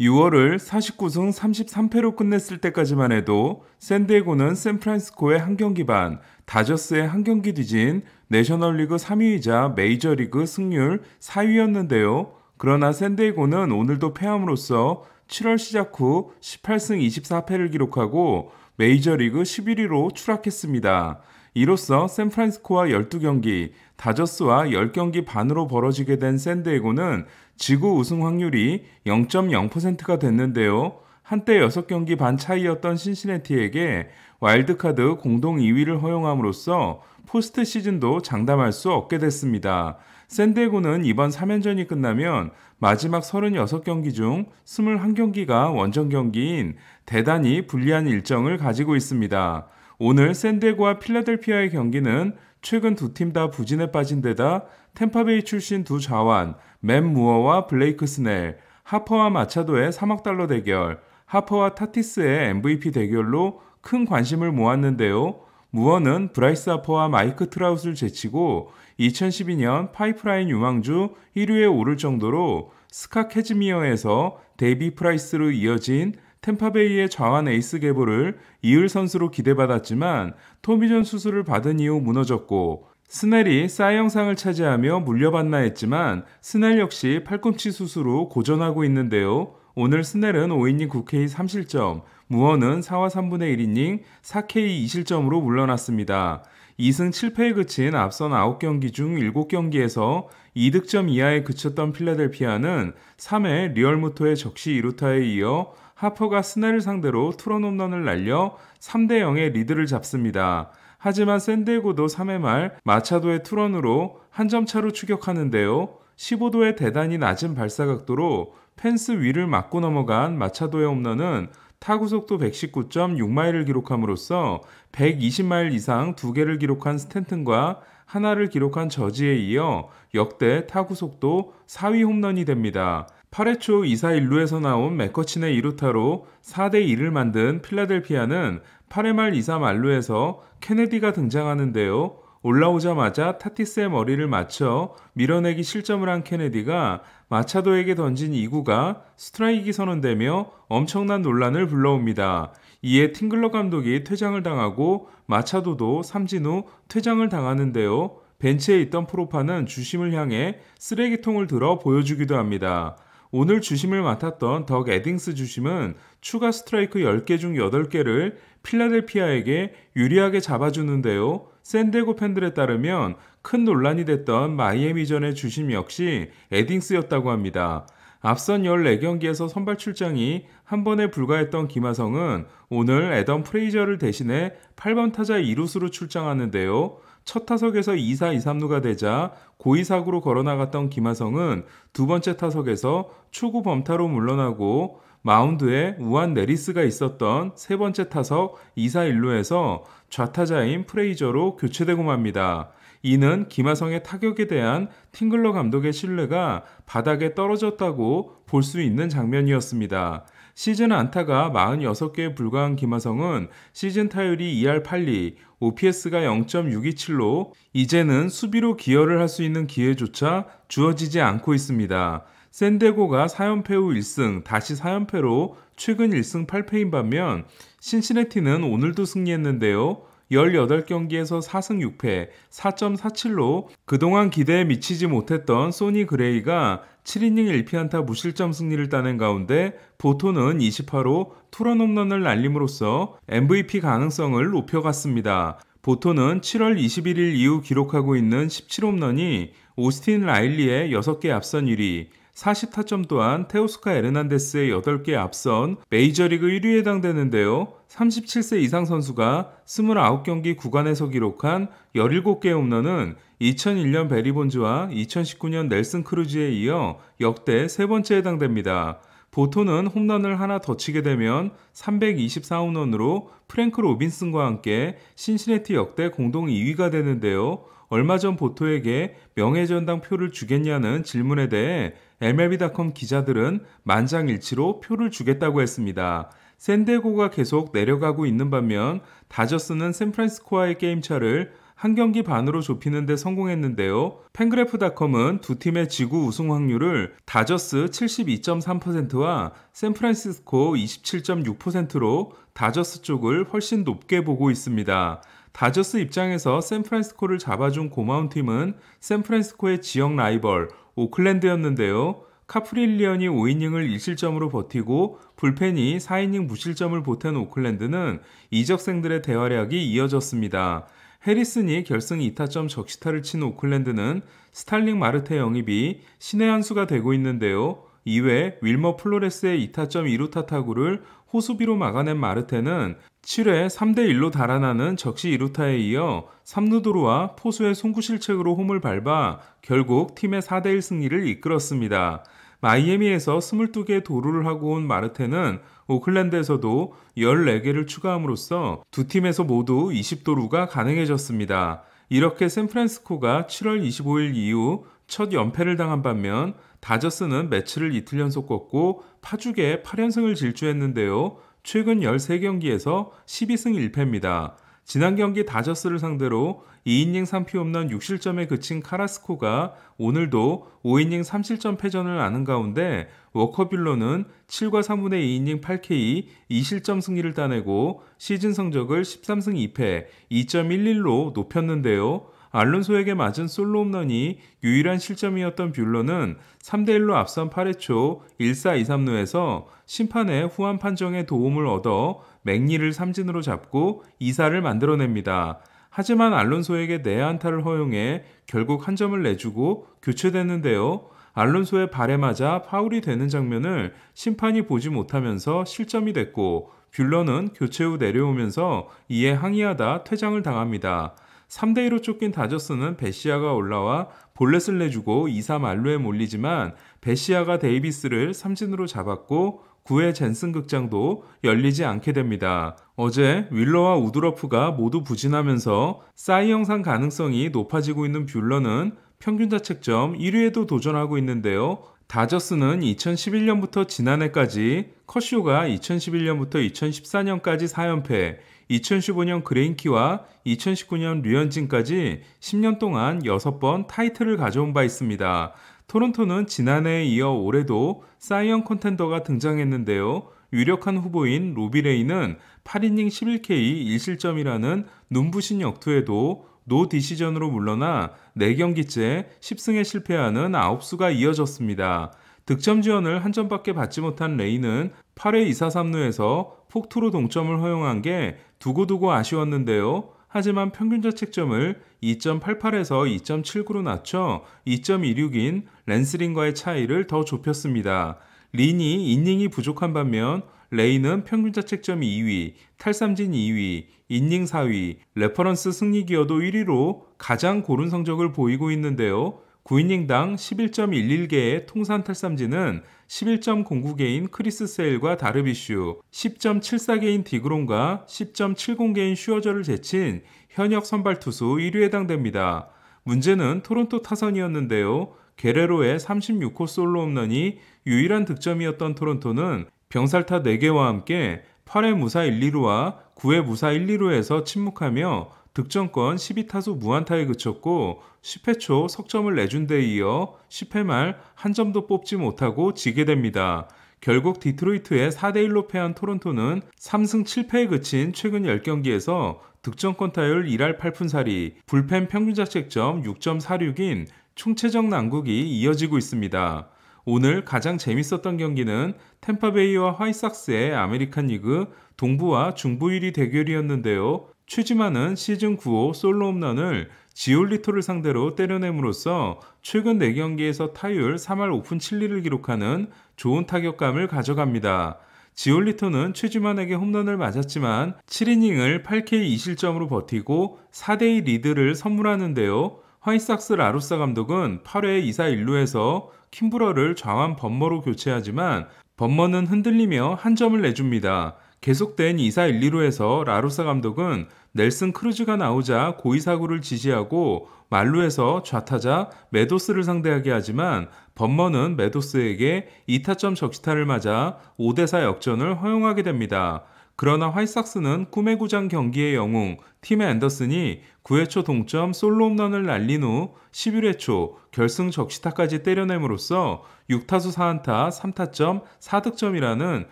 6월을 49승 33패로 끝냈을 때까지만 해도 샌디에고는 샌프란시스코의 한 경기 반, 다저스의 한 경기 뒤진 내셔널리그 3위이자 메이저리그 승률 4위였는데요. 그러나 샌디에고는 오늘도 패함으로써 7월 시작 후 18승 24패를 기록하고 메이저리그 11위로 추락했습니다. 이로써 샌프란시스코와 12경기, 다저스와 10경기 반으로 벌어지게 된 샌디에고는 지구 우승 확률이 0.0%가 됐는데요. 한때 6경기 반 차이였던 신시내티에게 와일드카드 공동 2위를 허용함으로써 포스트 시즌도 장담할 수 없게 됐습니다. 샌디에고는 이번 3연전이 끝나면 마지막 36경기 중 21경기가 원정 경기인 대단히 불리한 일정을 가지고 있습니다. 오늘 샌디에고와 필라델피아의 경기는 최근 두 팀 다 부진에 빠진 데다 템파베이 출신 두 좌완 맨 무어와 블레이크 스넬, 하퍼와 마차도의 3억 달러 대결, 하퍼와 타티스의 MVP 대결로 큰 관심을 모았는데요. 무어는 브라이스 하퍼와 마이크 트라우스를 제치고 2012년 파이프라인 유망주 1위에 오를 정도로 스카 캐즈미어에서 데이비 프라이스로 이어진 템파베이의 좌완 에이스 개보를 이을 선수로 기대받았지만 토미전 수술을 받은 이후 무너졌고 스넬이 싸이영상을 차지하며 물려받나 했지만 스넬 역시 팔꿈치 수술 후 고전하고 있는데요. 오늘 스넬은 5이닝 9K 3실점, 무어은 4와 3분의 1이닝 4K 2실점으로 물러났습니다. 2승 7패에 그친 앞선 9경기 중 7경기에서 2득점 이하에 그쳤던 필라델피아는 3회 리얼무토의 적시 2루타에 이어 하퍼가 스넬을 상대로 투런 홈런을 날려 3대 0의 리드를 잡습니다. 하지만 샌디에고도 3회 말 마차도의 투런으로 한 점 차로 추격하는데요. 15도의 대단히 낮은 발사 각도로 펜스 위를 맞고 넘어간 마차도의 홈런은 타구 속도 119.6마일을 기록함으로써 120마일 이상 두 개를 기록한 스탠튼과 하나를 기록한 저지에 이어 역대 타구 속도 4위 홈런이 됩니다. 8회 초 2사 1루에서 나온 메커친의 이루타로 4대 2를 만든 필라델피아는 8회 말 2사 말루에서 케네디가 등장하는데요. 올라오자마자 타티스의 머리를 맞춰 밀어내기 실점을 한 케네디가 마차도에게 던진 2구가 스트라이크 선언되며 엄청난 논란을 불러옵니다. 이에 팅글러 감독이 퇴장을 당하고 마차도도 삼진 후 퇴장을 당하는데요. 벤치에 있던 프로파는 주심을 향해 쓰레기통을 들어 보여주기도 합니다. 오늘 주심을 맡았던 덕 에딩스 주심은 추가 스트라이크 10개 중 8개를 필라델피아에게 유리하게 잡아주는데요. 샌데고 팬들에 따르면 큰 논란이 됐던 마이애미전의 주심 역시 에딩스였다고 합니다. 앞선 14경기에서 선발 출장이 한 번에 불과했던 김하성은 오늘 에덤 프레이저를 대신해 8번 타자 2루수로 출장하는데요. 첫 타석에서 2사 2삼루가 되자 고의사구로 걸어나갔던 김하성은 두 번째 타석에서 추구 범타로 물러나고 마운드에 우한 네리스가 있었던 세 번째 타석 2사 1루에서 좌타자인 프레이저로 교체되고 맙니다. 이는 김하성의 타격에 대한 팅글러 감독의 신뢰가 바닥에 떨어졌다고 볼 수 있는 장면이었습니다. 시즌 안타가 46개에 불과한 김하성은 시즌 타율이 2할 8리, OPS가 0.627로 이제는 수비로 기여를 할 수 있는 기회조차 주어지지 않고 있습니다. 샌데고가 4연패 후 1승, 다시 4연패로 최근 1승 8패인 반면 신시내티는 오늘도 승리했는데요. 18경기에서 4승 6패 4.47로 그동안 기대에 미치지 못했던 소니 그레이가 7이닝 1피안타 무실점 승리를 따낸 가운데 보토는 28호 투런 홈런을 날림으로써 MVP 가능성을 높여갔습니다. 보토는 7월 21일 이후 기록하고 있는 17홈런이 오스틴 라일리의 6개 앞선 1위, 4 4점 또한 테오스카 에르난데스의 8개 앞선 메이저리그 1위에 해당되는데요. 37세 이상 선수가 29경기 구간에서 기록한 17개 홈런은 2001년 베리본즈와 2019년 넬슨 크루즈에 이어 역대 세 번째에 해당됩니다. 보토는 홈런을 하나 더 치게 되면 324홈런으로 프랭크 로빈슨과 함께 신시네티 역대 공동 2위가 되는데요. 얼마 전 보토에게 명예전당 표를 주겠냐는 질문에 대해 MLB.com 기자들은 만장일치로 표를 주겠다고 했습니다. 샌데고가 계속 내려가고 있는 반면 다저스는 샌프란시스코와의 게임차를 한 경기 반으로 좁히는 데 성공했는데요. 팬그래프닷컴은 두 팀의 지구 우승 확률을 다저스 72.3%와 샌프란시스코 27.6%로 다저스 쪽을 훨씬 높게 보고 있습니다. 다저스 입장에서 샌프란시스코를 잡아준 고마운 팀은 샌프란시스코의 지역 라이벌 오클랜드였는데요. 카프릴리언이 5이닝을 1실점으로 버티고 불펜이 4이닝 무실점을 보탠 오클랜드는 이적생들의 대활약이 이어졌습니다. 해리슨이 결승 2타점 적시타를 친 오클랜드는 스탈링 마르테 영입이 신의 한 수가 되고 있는데요. 이외 윌머 플로레스의 2타점 2루타 타구를 호수비로 막아낸 마르테는 7회 3대1로 달아나는 적시 2루타에 이어 3루도루와 포수의 송구 실책으로 홈을 밟아 결국 팀의 4대1 승리를 이끌었습니다. 마이애미에서 22개의 도루를 하고 온 마르테는 오클랜드에서도 14개를 추가함으로써 두 팀에서 모두 20도루가 가능해졌습니다. 이렇게 샌프란시스코가 7월 25일 이후 첫 연패를 당한 반면 다저스는 매치를 이틀 연속 꺾고 파죽에 8연승을 질주했는데요. 최근 13경기에서 12승 1패입니다. 지난 경기 다저스를 상대로 2이닝 3피 없는 6실점에 그친 카라스코가 오늘도 5이닝 3실점 패전을 아는 가운데 워커빌로는 7과 3분의 2이닝 8K 2실점 승리를 따내고 시즌 성적을 13승 2패 2.11로 높였는데요. 알론소에게 맞은 솔로 홈런이 유일한 실점이었던 뷰러는 3대1로 앞선 8회 초 1-4-2-3루에서 심판의 후한 판정에 도움을 얻어 맹니를 삼진으로 잡고 2사를 만들어냅니다. 하지만 알론소에게 내안타를 허용해 결국 한 점을 내주고 교체됐는데요. 알론소의 발에 맞아 파울이 되는 장면을 심판이 보지 못하면서 실점이 됐고 뷰러는 교체 후 내려오면서 이에 항의하다 퇴장을 당합니다. 3대2로 쫓긴 다저스는 베시아가 올라와 볼넷을 내주고 2-3 알루에 몰리지만 베시아가 데이비스를 삼진으로 잡았고 9회 젠슨 극장도 열리지 않게 됩니다. 어제 윌러와 우드러프가 모두 부진하면서 싸이 영상 가능성이 높아지고 있는 뷰러는 평균 자책점 1위에도 도전하고 있는데요. 다저스는 2011년부터 지난해까지 커쇼가 2011년부터 2014년까지 4연패, 2015년 그레인키와 2019년 류현진까지 10년 동안 6번 타이틀을 가져온 바 있습니다. 토론토는 지난해에 이어 올해도 사이언 컨텐더가 등장했는데요. 유력한 후보인 로비레이는 8이닝 11K 1실점이라는 눈부신 역투에도 노 디시전으로 물러나 4경기째 10승에 실패하는 9수가 이어졌습니다. 득점 지원을 한 점밖에 받지 못한 레이는 8회 2 4, 3루에서 폭투로 동점을 허용한 게 두고두고 아쉬웠는데요. 하지만 평균 자책점을 2.88에서 2.79로 낮춰 2.26인 랜스링과의 차이를 더 좁혔습니다. 린이 인닝이 부족한 반면 레이는 평균 자책점 2위, 탈삼진 2위, 인닝 4위, 레퍼런스 승리 기여도 1위로 가장 고른 성적을 보이고 있는데요. 9이닝당 11.11개의 통산 탈삼진은 11.09개인 크리스 세일과 다르비슈, 10.74개인 디그론과 10.70개인 슈어저를 제친 현역 선발 투수 1위에 해당됩니다. 문제는 토론토 타선이었는데요. 게레로의 36호 솔로 홈런이 유일한 득점이었던 토론토는 병살타 4개와 함께 8회 무사 1, 2루와 9회 무사 1, 2루에서 침묵하며 득점권 12타수 무한타에 그쳤고 10회 초 석점을 내준 데 이어 10회 말 한 점도 뽑지 못하고 지게 됩니다. 결국 디트로이트에 4대1로 패한 토론토는 3승 7패에 그친 최근 10경기에서 득점권 타율 1할 8푼 4리, 불펜 평균자책점 6.46인 총체적 난국이 이어지고 있습니다. 오늘 가장 재밌었던 경기는 템파베이와 화이삭스의 아메리칸 리그 동부와 중부 1위 대결이었는데요. 취지만은 시즌 9호 솔로 홈런을 지올리토를 상대로 때려냄으로써 최근 4경기에서 타율 3할 5푼 7리를 기록하는 좋은 타격감을 가져갑니다. 지올리토는 최지만에게 홈런을 맞았지만 7이닝을 8K 2실점으로 버티고 4대2 리드를 선물하는데요. 화이삭스 라루사 감독은 8회 2사 1루에서 킴브러를 좌완 범머로 교체하지만 범머는 흔들리며 한 점을 내줍니다. 계속된 2사 1, 2루에서 라루사 감독은 넬슨 크루즈가 나오자 고의사구를 지지하고 말루에서 좌타자 메도스를 상대하게 하지만 범머는 메도스에게 2타점 적시타를 맞아 5대4 역전을 허용하게 됩니다. 그러나 화이삭스는 꿈의 구장 경기의 영웅 팀의 앤더슨이 9회 초 동점 솔로 홈런을 날린 후 11회 초 결승 적시타까지 때려냄으로써 6타수 4안타 3타점 4득점이라는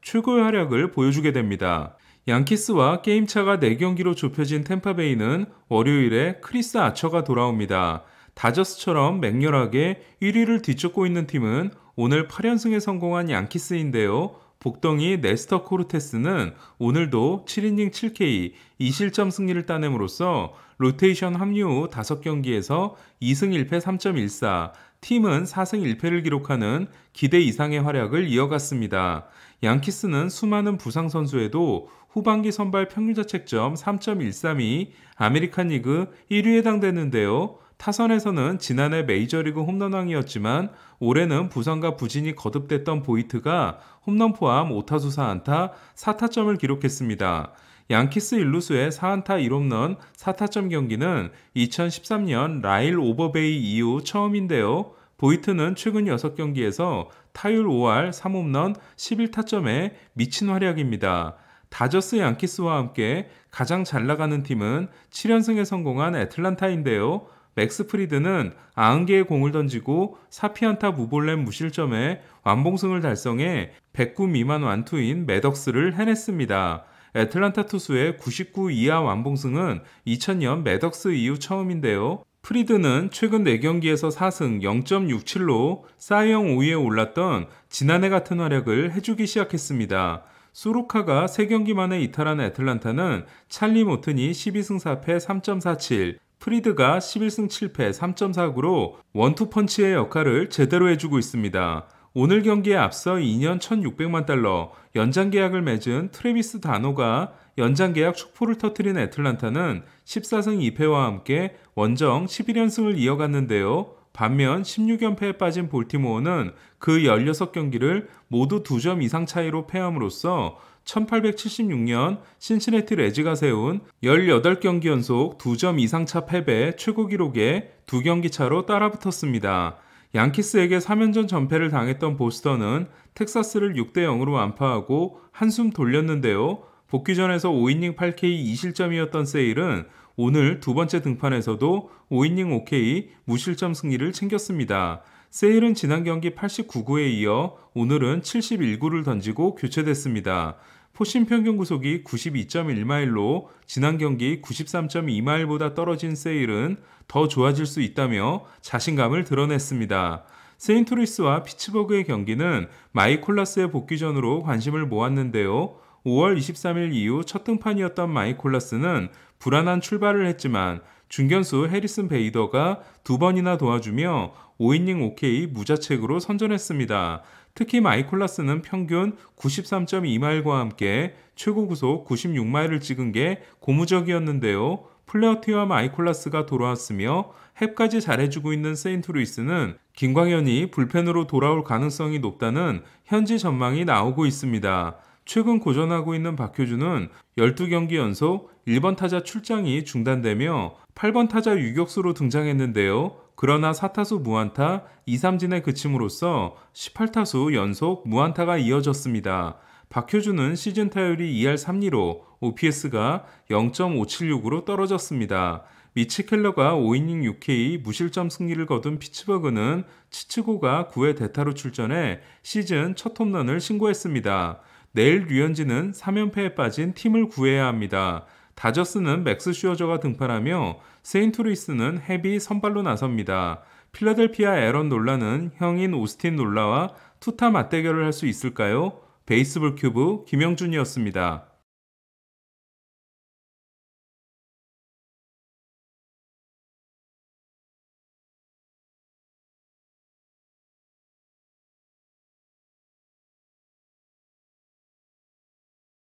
최고의 활약을 보여주게 됩니다. 양키스와 게임차가 4경기로 좁혀진 템파베이는 월요일에 크리스 아처가 돌아옵니다. 다저스처럼 맹렬하게 1위를 뒤쫓고 있는 팀은 오늘 8연승에 성공한 양키스인데요. 복덩이 네스터 코르테스는 오늘도 7이닝 7K 2실점 승리를 따냄으로써 로테이션 합류 후 5경기에서 2승 1패 3.14, 팀은 4승 1패를 기록하는 기대 이상의 활약을 이어갔습니다. 양키스는 수많은 부상 선수에도 후반기 선발 평균자책점 3 1 3이 아메리칸 리그 1위에 해당되는데요. 타선에서는 지난해 메이저리그 홈런왕이었지만 올해는 부상과 부진이 거듭됐던 보이트가 홈런 포함 5타수 4안타 4타점을 기록했습니다. 양키스 일루수의 4안타 1홈런 4타점 경기는 2013년 라일 오버베이 이후 처음인데요. 보이트는 최근 6경기에서 타율 5할 3홈런 11타점에 미친 활약입니다. 다저스 양키스와 함께 가장 잘 나가는 팀은 7연승에 성공한 애틀란타인데요. 맥스 프리드는 90개의 공을 던지고 사피안타 무볼렘 무실점에 완봉승을 달성해 109 미만 완투인 매덕스를 해냈습니다. 애틀란타 투수의 99 이하 완봉승은 2000년 매덕스 이후 처음인데요. 프리드는 최근 4경기에서 4승 0.67로 사이영 5위에 올랐던 지난해 같은 활약을 해주기 시작했습니다. 소루카가 3경기 만에 이탈한 애틀란타는 찰리 모튼이 12승 4패 3.47, 프리드가 11승 7패 3.49로 원투펀치의 역할을 제대로 해주고 있습니다. 오늘 경기에 앞서 2년 1,600만 달러 연장 계약을 맺은 트레비스 다노가 연장 계약 축포를 터트린 애틀란타는 14승 2패와 함께 원정 11연승을 이어갔는데요. 반면 16연패에 빠진 볼티모어는 그 16경기를 모두 2점 이상 차이로 패함으로써 1876년 신시내티 레즈가 세운 18경기 연속 2점 이상 차 패배 최고 기록에 2경기 차로 따라붙었습니다. 양키스에게 3연전 전패를 당했던 보스턴은 텍사스를 6대 0으로 완파하고 한숨 돌렸는데요. 복귀전에서 5이닝 8K 2실점이었던 세일은 오늘 두 번째 등판에서도 5이닝 5K 무실점 승리를 챙겼습니다. 세일은 지난 경기 89구에 이어 오늘은 71구를 던지고 교체됐습니다. 포신 평균 구속이 92.1마일로 지난 경기 93.2마일보다 떨어진 세일은 더 좋아질 수 있다며 자신감을 드러냈습니다. 세인트루이스와 피츠버그의 경기는 마이콜라스의 복귀 전으로 관심을 모았는데요. 5월 23일 이후 첫 등판이었던 마이콜라스는 불안한 출발을 했지만 중견수 해리슨 베이더가 두 번이나 도와주며 5이닝 5K 무자책으로 선전했습니다. 특히 마이콜라스는 평균 93.2마일과 함께 최고 구속 96마일을 찍은 게 고무적이었는데요. 플레어티와 마이콜라스가 돌아왔으며 햅까지 잘해주고 있는 세인트루이스는 김광현이 불펜으로 돌아올 가능성이 높다는 현지 전망이 나오고 있습니다. 최근 고전하고 있는 박효준은 12경기 연속 1번 타자 출장이 중단되며 8번 타자 유격수로 등장했는데요. 그러나 4타수 무안타, 2 3진에 그침으로써 18타수 연속 무안타가 이어졌습니다. 박효준은 시즌 타율이 2할 3리로 OPS가 0.576으로 떨어졌습니다. 미치 켈러가 5이닝 6K 무실점 승리를 거둔 피츠버그는 치츠고가 9회 대타로 출전해 시즌 첫 홈런을 신고했습니다. 내일 류현진은 3연패에 빠진 팀을 구해야 합니다. 다저스는 맥스 슈어저가 등판하며 세인트루이스는 헤비 선발로 나섭니다. 필라델피아 에런 놀라는 형인 오스틴 놀라와 투타 맞대결을 할 수 있을까요? 베이스볼 큐브 김영준이었습니다.